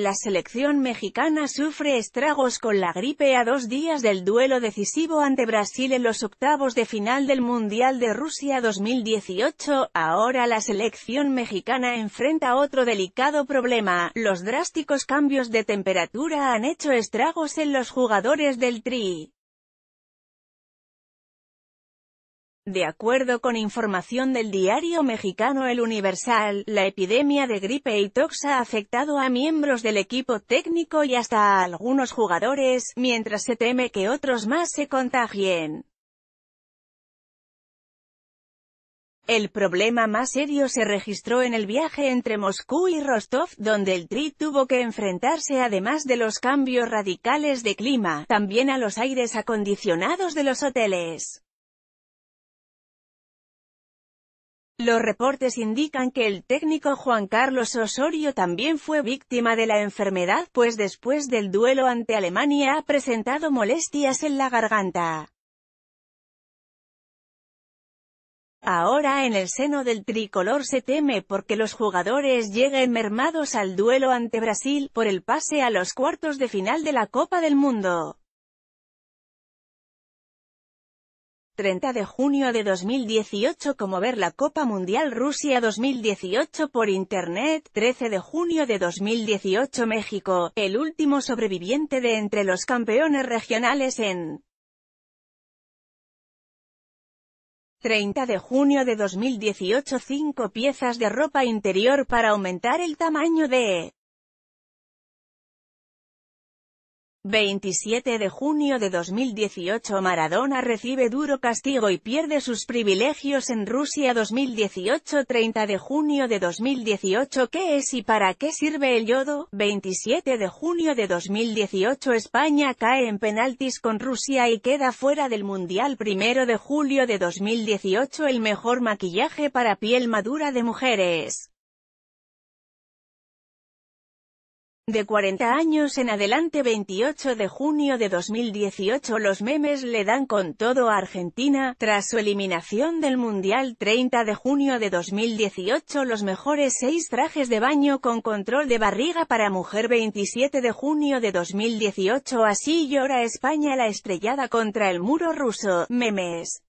La selección mexicana sufre estragos con la gripe a dos días del duelo decisivo ante Brasil en los octavos de final del Mundial de Rusia 2018. Ahora la selección mexicana enfrenta otro delicado problema. Los drásticos cambios de temperatura han hecho estragos en los jugadores del Tri. De acuerdo con información del diario mexicano El Universal, la epidemia de gripe y tox ha afectado a miembros del equipo técnico y hasta a algunos jugadores, mientras se teme que otros más se contagien. El problema más serio se registró en el viaje entre Moscú y Rostov, donde el Tri tuvo que enfrentarse además de los cambios radicales de clima, también a los aires acondicionados de los hoteles. Los reportes indican que el técnico Juan Carlos Osorio también fue víctima de la enfermedad, pues después del duelo ante Alemania ha presentado molestias en la garganta. Ahora en el seno del tricolor se teme porque los jugadores lleguen mermados al duelo ante Brasil, por el pase a los cuartos de final de la Copa del Mundo. 30 de junio de 2018 como ver la Copa Mundial Rusia 2018 por Internet, 13 de junio de 2018 México, el último sobreviviente de entre los campeones regionales en 30 de junio de 2018 5 piezas de ropa interior para aumentar el tamaño de 27 de junio de 2018 Maradona recibe duro castigo y pierde sus privilegios en Rusia 2018 30 de junio de 2018 ¿Qué es y para qué sirve el yodo? 27 de junio de 2018 España cae en penaltis con Rusia y queda fuera del Mundial 1 de julio de 2018 El mejor maquillaje para piel madura de mujeres de 40 años en adelante 28 de junio de 2018 los memes le dan con todo a Argentina, tras su eliminación del Mundial 30 de junio de 2018 los mejores 6 trajes de baño con control de barriga para mujer 27 de junio de 2018 así llora España la estrellada contra el muro ruso, memes.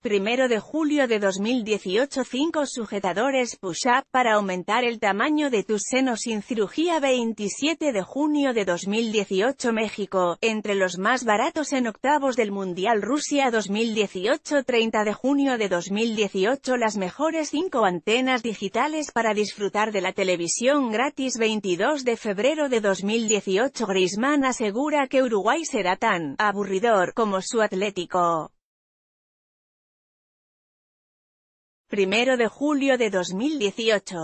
1 de julio de 2018 5 sujetadores push-up para aumentar el tamaño de tus senos sin cirugía 27 de junio de 2018 México, entre los más baratos en octavos del Mundial Rusia 2018 30 de junio de 2018 las mejores 5 antenas digitales para disfrutar de la televisión gratis 22 de febrero de 2018 Griezmann asegura que Uruguay será tan aburridor como su Atlético. 1 de julio de 2018.